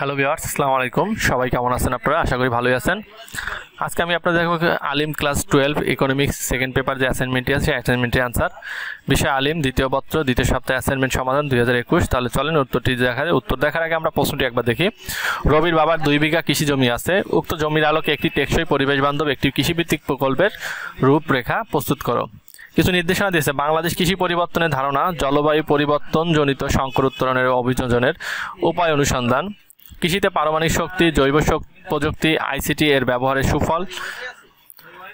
hello viewers আসসালামু আলাইকুম সবাই কেমন আছেন আপনারা আশা করি ভালোই আছেন আজকে আমি আপনাদের দেখব Alim class twelve economics second paper যে অ্যাসাইনমেন্টটি আছে সেই অ্যাসাইনমেন্টের আনসার বিষয় আলিম দ্বিতীয় পত্র দ্বিতীয় সপ্তাহে অ্যাসাইনমেন্ট সমাধান দুই তাহলে চলেন উত্তরটি দেখা যায় উত্তর দেখার আগে আমরা প্রশ্নটি একবার দেখি রবির বাবার দুই বিঘা কৃষি জমি আছে উক্ত জমির আলোকে একটি টেকসই পরিবেশ বান্ধব একটি কৃষিভিত্তিক প্রকল্পের রূপরেখা প্রস্তুত করো কিছু নির্দেশনা দিয়েছে বাংলাদেশ কৃষি পরিবর্তনের ধারণা জলবায়ু পরিবর্তনজনিত সংকর উত্তরণের অভিযোজনের উপায় অনুসন্ধান কৃষিতে পারমাণবিক শক্তি জৈব প্রযুক্তি আইসিটি এর ব্যবহারের সুফল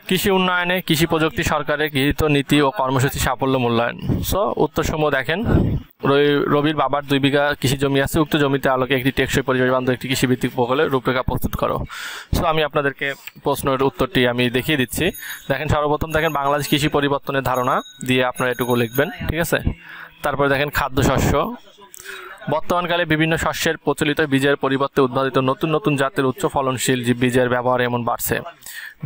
কৃষি উন্নয়নে কৃষি প্রযুক্তি সরকারের গৃহীত নীতি ও কর্মসূচি সাফল্য মূল্যায়ন সো উত্তরসমূহ দেখেন রবির বাবার দুই বিঘা কৃষি জমি আছে উক্ত জমিতে আলোকে একটি টেকসই পরিবেশ বান্ধব একটি কৃষিভিত্তিক প্রকল্পে রূপরেখা প্রস্তুত করো সো আমি আপনাদেরকে প্রশ্নের উত্তরটি আমি দেখিয়ে দিচ্ছি দেখেন সর্বপ্রথম দেখেন বাংলাদেশ কৃষি পরিবর্তনের ধারণা দিয়ে আপনারা এটুকু লিখবেন ঠিক আছে তারপরে দেখেন খাদ্যশস্য বর্তমানকালে বিভিন্ন শস্যের প্রচলিত বীজের পরিবর্তে উৎপাদিত নতুন নতুন জাতের উচ্চ ফলনশীল বীজের ব্যবহার এমন বাড়ছে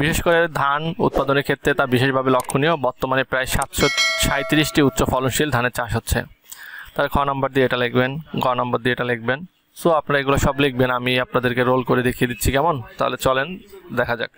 বিশেষ করে ধান উৎপাদনের ক্ষেত্রে তা বিশেষভাবে লক্ষণীয় বর্তমানে প্রায় সাতশো সাঁত্রিশটি উচ্চ ফলনশীল ধানের চাষ হচ্ছে তার খ নম্বর দিয়ে এটা লিখবেন গ নম্বর দিয়ে এটা লিখবেন সো আপনারা এগুলো সব লিখবেন আমি আপনাদেরকে রোল করে দেখিয়ে দিচ্ছি কেমন তাহলে চলেন দেখা যাক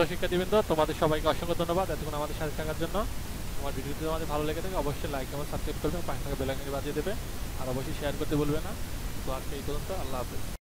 তো শিক্ষার্থীবৃন্দ তোমাদের সবাইকে অসংখ্য ধন্যবাদ এতক্ষণ আমাদের সাথে থাকার জন্য আমার ভিডিওটি তোমাদের ভালো লেগে থাকে অবশ্যই লাইক এবং সাবস্ক্রাইব করবে পাঁচ টাকা বেলাকানি বাজিয়ে দেবে আর অবশ্যই শেয়ার করতে বলবে না তো আজকে এই পর্যন্ত আল্লাহ হাফেজ